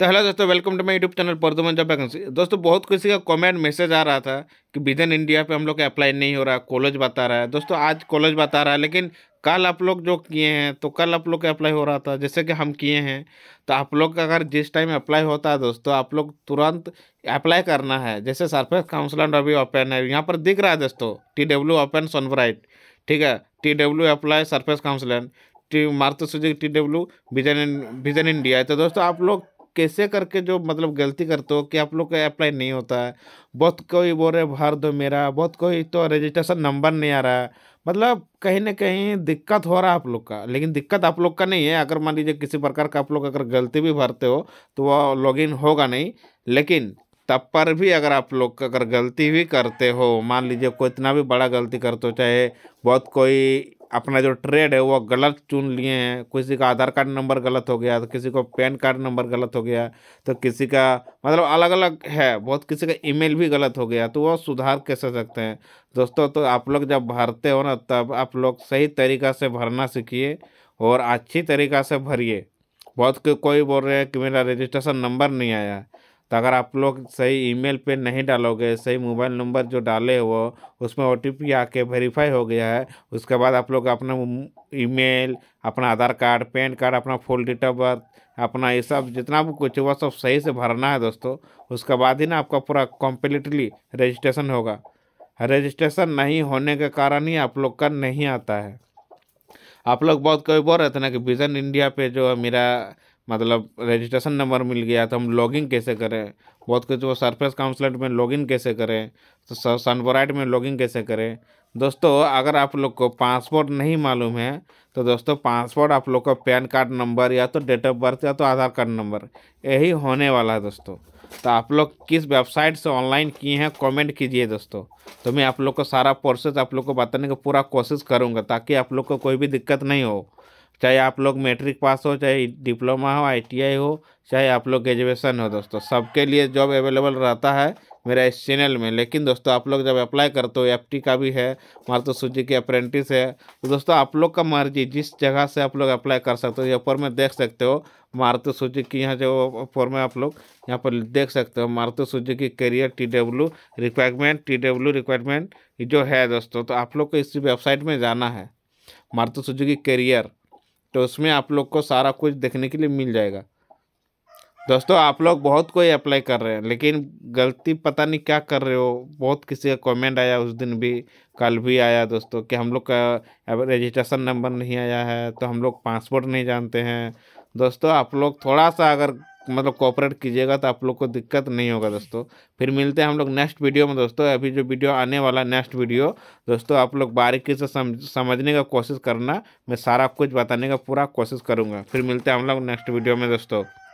तो हेलो दोस्तों welcome to my YouTube channel पर्दमन जब वैकेंसी दोस्तों बहुत किसी का कमेंट मैसेज आ रहा था कि विजन इंडिया पे हम लोग अप्लाई नहीं हो रहा कॉलेज बता रहा है दोस्तों आज कॉलेज बता रहा है लेकिन कल आप लोग जो किए हैं तो कल आप लोग अप्लाई हो रहा था जैसे कि हम किए हैं तो आप लोग का अगर जिस टाइम अप्लाई होता है दोस्तों आप लोग तुरंत अप्लाई करना है जैसे सरफेस काउंसलर अभी ओपन है यहाँ पर दिख रहा है दोस्तों टी डब्ल्यू ओपन सनब्राइट ठीक है T W apply surface counsellor T Maruti सुजी T W vision vision India तो दोस्तों आप लोग कैसे करके जो मतलब गलती करते हो कि आप लोग का अप्लाई नहीं होता है बहुत कोई बोल रहे भर दो मेरा बहुत कोई तो रजिस्ट्रेशन नंबर नहीं आ रहा है मतलब कहीं ना कहीं दिक्कत हो रहा है आप लोग का लेकिन दिक्कत आप लोग का नहीं है अगर मान लीजिए किसी प्रकार का आप लोग अगर गलती भी भरते हो तो वह लॉगिन होगा नहीं लेकिन तब पर भी अगर आप लोग अगर गलती भी करते हो मान लीजिए कोई इतना भी बड़ा गलती करते हो चाहे बहुत कोई अपना जो ट्रेड है वो गलत चुन लिए हैं किसी का आधार कार्ड नंबर गलत हो गया तो किसी को पैन कार्ड नंबर गलत हो गया तो किसी का मतलब अलग अलग है बहुत किसी का ईमेल भी गलत हो गया तो वो सुधार कैसे सकते हैं दोस्तों तो आप लोग जब भरते हो ना तब आप लोग सही तरीका से भरना सीखिए और अच्छी तरीका से भरिए बहुत कोई बोल रहे हैं कि मेरा रजिस्ट्रेशन नंबर नहीं आया तो अगर आप लोग सही ईमेल पे नहीं डालोगे सही मोबाइल नंबर जो डाले वो उसमें ओ टी पी आके वेरीफाई हो गया है उसके बाद आप लोग अपना ईमेल अपना आधार कार्ड पैन कार्ड अपना फुल डेट ऑफ बर्थ अपना ये सब जितना भी कुछ वह सब सही से भरना है दोस्तों उसके बाद ही ना आपका पूरा कम्प्लीटली रजिस्ट्रेशन होगा रजिस्ट्रेशन नहीं होने के कारण ही आप लोग का नहीं आता है आप लोग बहुत कभी बोल रहे थे ना कि विजन इंडिया पे जो मेरा मतलब रजिस्ट्रेशन नंबर मिल गया तो हम लॉगिन कैसे करें बहुत कुछ वो सरफेस काउंसलेट में लॉगिन कैसे करें तो सनबोराइट में लॉगिन कैसे करें दोस्तों अगर आप लोग को पासपोर्ट नहीं मालूम है तो दोस्तों पासपोर्ट आप लोग का पैन कार्ड नंबर या तो डेट ऑफ बर्थ या तो आधार कार्ड नंबर यही होने वाला है दोस्तों तो आप लोग किस वेबसाइट से ऑनलाइन किए हैं कमेंट कीजिए दोस्तों तो मैं आप लोग को सारा प्रोसेस आप लोग को बताने का पूरा कोशिश करूँगा ताकि आप लोग को कोई भी दिक्कत नहीं हो चाहे आप लोग मैट्रिक पास हो चाहे डिप्लोमा हो आईटीआई हो चाहे आप लोग ग्रेजुएसन हो दोस्तों सबके लिए जॉब अवेलेबल रहता है मेरा इस चैनल में लेकिन दोस्तों आप लोग जब अप्लाई करते हो एफ का भी है तो सूजी की अप्रेंटिस है तो दोस्तों आप लोग का मर्जी जिस जगह से आप लोग अप्लाई कर सकते हो ये ऊपर में देख सकते हो मारुति सुजुकी यहाँ जो ऊपर में आप लोग यहाँ पर देख सकते हो Maruti Suzuki career T W requirement T W requirement जो है दोस्तों तो आप लोग को इस वेबसाइट में जाना है मारुति सुजुकी करियर तो उसमें आप लोग को सारा कुछ देखने के लिए मिल जाएगा दोस्तों आप लोग बहुत कोई अप्लाई कर रहे हैं लेकिन गलती पता नहीं क्या कर रहे हो बहुत किसी का कमेंट आया उस दिन भी कल भी आया दोस्तों कि हम लोग का रजिस्ट्रेशन नंबर नहीं आया है तो हम लोग पासपोर्ट नहीं जानते हैं दोस्तों आप लोग थोड़ा सा अगर मतलब कॉपरेट कीजिएगा तो आप लोग को दिक्कत नहीं होगा दोस्तों फिर मिलते हैं हम लोग नेक्स्ट वीडियो में दोस्तों अभी जो वीडियो आने वाला नेक्स्ट वीडियो दोस्तों आप लोग बारीकी से समझने का कोशिश करना मैं सारा कुछ बताने का पूरा कोशिश करूँगा फिर मिलते हैं हम लोग नेक्स्ट वीडियो में दोस्तों